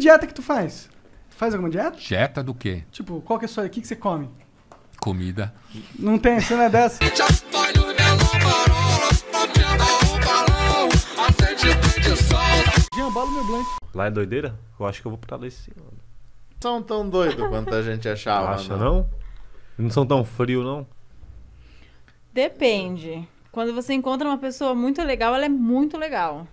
dieta que tu faz? Tu faz alguma dieta? Dieta do quê? Tipo, qual que é a sua... O que, que você come? Comida. Não tem, você não é dessa? bala meu blank. Lá é doideira? Eu acho que eu vou pra lá esse ano. São tão doido quanto a gente achava. Acha né? não? Não são tão frio, não? Depende. Quando você encontra uma pessoa muito legal, ela é muito legal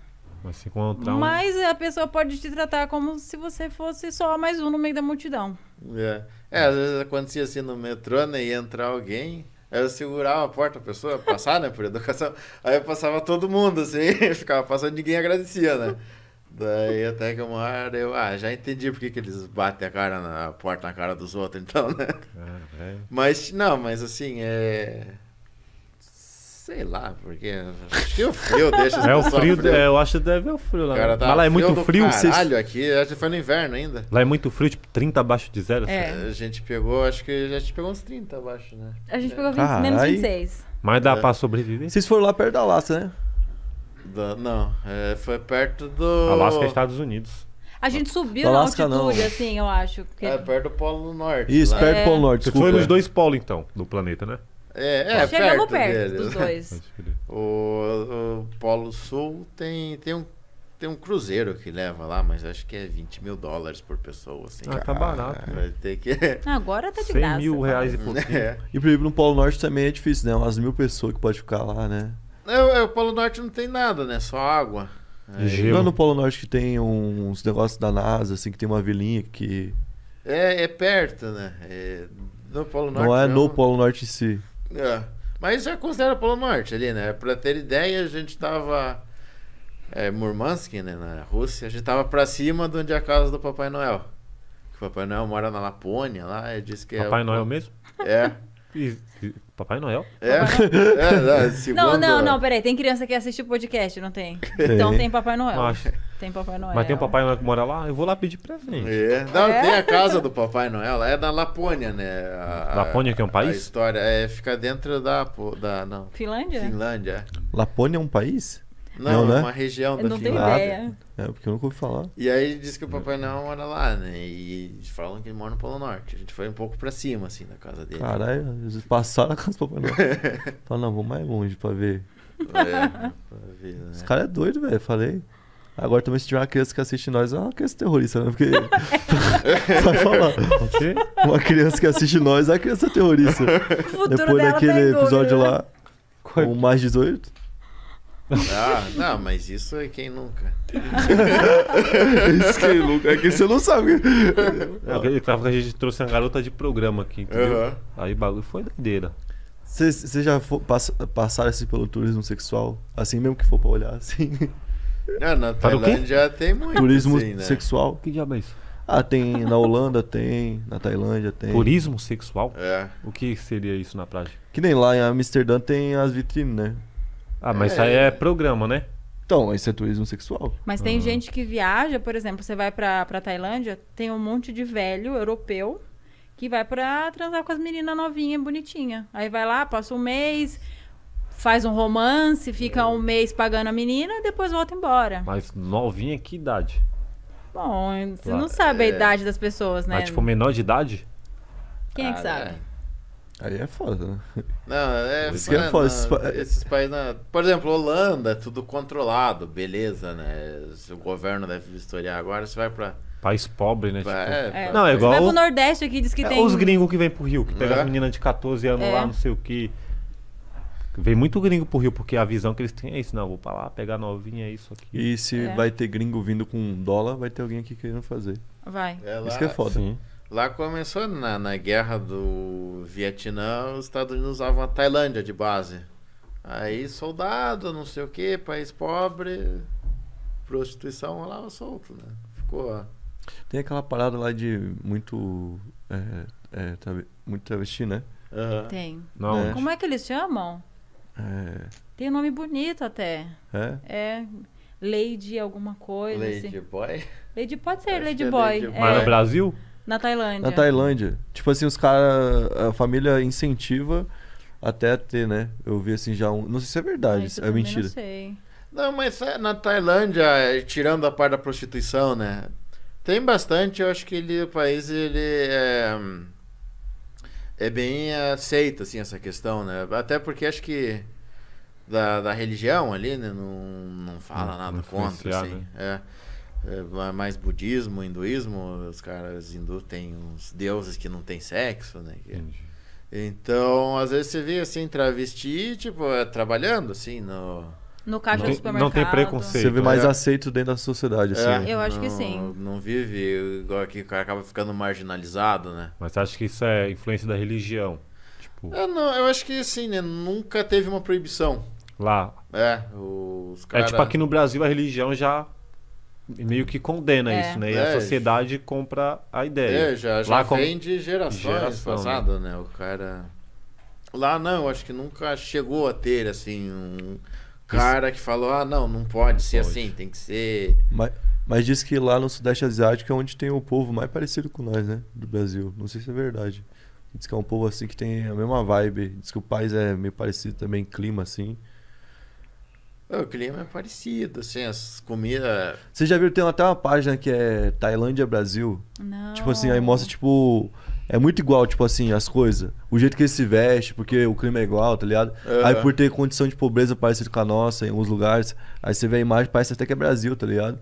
mas se encontrar um... Mas a pessoa pode te tratar como se você fosse só mais um no meio da multidão. É, é às vezes acontecia assim no metrô, né? Ia entrar alguém, Aí eu segurava a porta, a pessoa passar, né, por educação. Aí passava todo mundo, assim, ficava passando, ninguém agradecia, né? Daí até que uma hora eu, ah, já entendi por que, que eles batem a cara na a porta na cara dos outros, então, né? Ah, é. Mas, não, mas assim, é. Sei lá, porque. Acho que o frio deixa É o frio, frio. É, eu acho que deve o frio lá. Cara, tá Mas lá é frio muito frio. Caralho, vocês... aqui, acho que foi no inverno ainda. Lá é muito frio, tipo 30 abaixo de zero. É. Assim. A gente pegou, acho que a gente pegou uns 30 abaixo, né? A gente é. pegou 20, menos 26. Mas dá é. pra sobreviver? Vocês foram lá perto da Alaska, né? Da, não, é, foi perto do. Alaska é Estados Unidos. A gente subiu na altitude, não. assim, eu acho. É, perto do Polo Norte. Isso, lá. perto do é. Polo Norte. você Foi nos dois polos, então, do planeta, né? É, é Chegamos perto, perto dos dois. o, o, Polo Sul tem, tem, um, tem um cruzeiro que leva lá, mas acho que é 20 mil dólares por pessoa. Assim. Ah, tá barato. Ah, vai ter que... Agora tá de 100 graça. mil tá? reais e né? pouquinho. É. E por exemplo, no Polo Norte também é difícil, né? Umas mil pessoas que pode ficar lá, né? É, é o Polo Norte não tem nada, né? Só água. É. Lá é no Polo Norte que tem uns negócios da NASA, assim, que tem uma vilinha que... É, é perto, né? É... No Polo Norte. Não é não. no Polo Norte em si. É. Mas já considera Polo Norte ali, né? Pra ter ideia, a gente tava. É, Murmansk, né? Na Rússia. A gente tava pra cima de onde é a casa do Papai Noel. O Papai Noel mora na Lapônia lá, Ele disse que Papai é. Papai Noel mesmo? É. E, Papai Noel? É. é Não, é não, não, peraí. Tem criança que assiste o podcast, não tem? Então tem Papai Noel. Acho. Tem Papai Noel. Mas tem o Papai Noel que mora lá? Eu vou lá pedir presente. É. Não, é? tem a é? casa do Papai Noel. É da Lapônia, né? A, Lapônia que é um país? A história é, fica dentro da... da não. Finlândia? Finlândia. Lapônia é um país? Não, não é né? uma região eu da não Finlândia. Tenho ideia. É, porque eu nunca ouvi falar. E aí diz que o Papai Noel mora lá, né? E falam que ele mora no Polo Norte. A gente foi um pouco pra cima, assim, da casa dele. Caralho, eles passaram a casa do Papai Noel. Falaram, não, vamos mais longe pra ver. É, pra ver, né? Os caras é doido, velho, falei. Agora também se tiver uma criança que assiste nós, é uma criança terrorista, né? Porque. Vai falar. Uma criança que assiste nós é uma criança terrorista. Depois tá daquele episódio lá, é com mais 18. Ah, não, mas isso é quem nunca. isso é quem nunca. É que você não sabe. É, tava que a gente trouxe uma garota de programa aqui, entendeu? Uhum. Aí o bagulho foi doideira. Vocês já for, pass, passaram assim pelo turismo sexual? Assim mesmo que for pra olhar, assim. Não, na Tailândia tem muito. Turismo assim, né? sexual? Que diabo é isso? Ah, tem na Holanda, tem, na Tailândia tem. Turismo sexual? É. O que seria isso na prática? Que nem lá em Amsterdã tem as vitrines, né? Ah, mas isso aí é, é programa, né? Então, isso é turismo sexual. Mas tem ah. gente que viaja, por exemplo, você vai pra, pra Tailândia, tem um monte de velho europeu que vai pra transar com as meninas novinhas, bonitinha. Aí vai lá, passa um mês, faz um romance, fica um mês pagando a menina e depois volta embora. Mas novinha, que idade? Bom, você não sabe a é. idade das pessoas, né? Mas, tipo, menor de idade? Quem é que ah, sabe? É. Aí é foda, né? Não, é, Isso que é foda. esses países. Não. Por exemplo, Holanda, tudo controlado, beleza, né? O governo deve vistoriar agora, você vai pra. País pobre, né? Pra, tipo... é, é. não, é igual. Você vai pro Nordeste aqui, diz que é, tem. Os gringos que vêm pro Rio, que pega é. as meninas de 14 anos é. lá, não sei o que. Vem muito gringo pro Rio, porque a visão que eles têm é isso, não, vou pra lá pegar novinha, é isso aqui. E se vai ter gringo vindo com dólar, vai ter alguém aqui querendo fazer. Vai. isso que é foda. Sim. Lá começou na, na guerra do Vietnã, os Estados Unidos usavam a Tailândia de base. Aí soldado, não sei o que, país pobre, prostituição lá solto, né? Ficou. Tem aquela parada lá de muito. É, é, muito travesti, né? Uhum. Tem. Não. É. Como é que eles chamam? É. Tem um nome bonito até. É? É. Lady alguma coisa. Lady assim. Boy? Lady pode ser Acho é Lady Boy. É. Mas no Brasil? Na Tailândia. Na Tailândia. Tipo assim, os caras. A família incentiva até ter, né? Eu vi assim já um. Não sei se é verdade, ah, é mentira. Não sei. Não, mas é, na Tailândia, eh, tirando a parte da prostituição, né? Tem bastante, eu acho que ele, o país, ele é, é bem aceita, assim, essa questão, né? Até porque acho que da, da religião ali, né? Não, não fala não, nada não contra, assim. Né? É. É, é mais budismo, hinduísmo, os caras hindus têm uns deuses que não têm sexo, né? É Entendi. Então, às vezes você vê assim, travesti, tipo, trabalhando assim no. No caixa não, do supermercado. Não tem preconceito. Você vê mais é. aceito dentro da sociedade, assim. É, eu acho não, que sim. Não vive igual aqui, o cara acaba ficando marginalizado, né? Mas você acha que isso é influência da religião? Tipo... Eu, não, eu acho que sim, né? Nunca teve uma proibição. Lá. É, os caras... É tipo aqui no Brasil a religião já meio que condena é. isso, né? E é, a sociedade compra a ideia. É, já, já Lá vem de gerações Geração, passadas, né? né? O cara. Lá não, acho que nunca chegou a ter, assim, um cara que falou: ah, não, não pode não ser pode. assim, tem que ser. Mas, mas diz que lá no Sudeste Asiático é onde tem o povo mais parecido com nós, né? Do Brasil. Não sei se é verdade. Diz que é um povo assim que tem a mesma vibe. Diz que o país é meio parecido também, clima assim. O clima é parecido, assim, as comidas. Você já viu, tem até uma página que é Tailândia Brasil. Não. Tipo assim, aí mostra, tipo. É muito igual, tipo assim, as coisas. O jeito que eles se vestem, porque o clima é igual, tá ligado? Uhum. Aí por ter condição de pobreza parecida com a nossa em alguns lugares, aí você vê a imagem, parece até que é Brasil, tá ligado?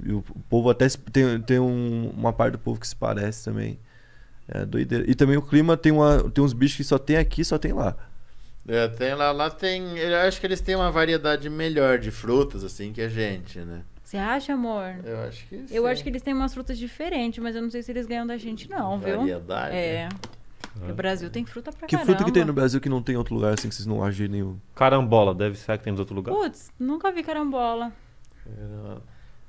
E o povo até se, tem, tem um, uma parte do povo que se parece também. É doideira. E também o clima tem, uma, tem uns bichos que só tem aqui, só tem lá. É, tem lá, lá tem. Eu acho que eles têm uma variedade melhor de frutas, assim, que a gente, né? Você acha, amor? Eu acho que sim. Eu acho que eles têm umas frutas diferentes, mas eu não sei se eles ganham da gente, não, variedade, viu? Variedade. É. é. O Brasil tem fruta pra que caramba. fruta que tem no Brasil que não tem em outro lugar, assim, que vocês não acham nenhum? Carambola, deve ser que tem em outro lugar. Putz, nunca vi carambola. É,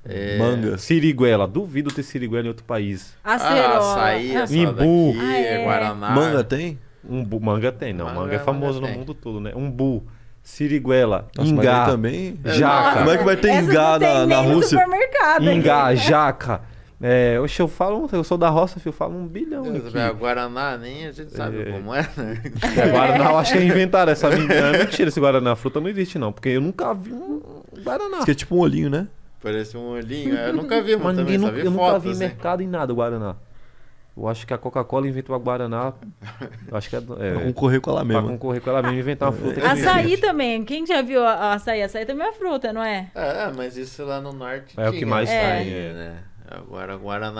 é... Manga. Siriguela, duvido ter siriguela em outro país. Acerola. Ah, açaí, açaí. É. Imbu. Ah, é. Guaraná. Manga tem? Umbu, manga tem, não. Manga, manga é famoso manga no mundo todo, né? Umbu, siriguela, Nossa, ingá, também... jaca. Como é que vai ter ingá na, na Rússia? Ingá, jaca. É, oxe, eu falo, eu sou da roça, filho, eu falo um bilhão. É, Guaraná, nem a gente sabe é... como é, né? É, Guaraná, eu acho que é inventaram essa mentira. É mentira, esse Guaraná fruta não existe, não, porque eu nunca vi um Guaraná. Isso que é tipo um olhinho, né? Parece um olhinho, é, eu nunca vi, mas, mas também nunca, Eu fotos, nunca vi assim. mercado em nada Guaraná. Eu acho que a Coca-Cola inventou a Guaraná. Acho que é, é, concorrer com ela mesma. Pra concorrer com ela mesma, inventar uma fruta. Açaí também. Quem já viu a, a açaí? Açaí também é fruta, não é? É, mas isso lá no norte. É tinha. o que mais é. sai, é. né? Agora Guaraná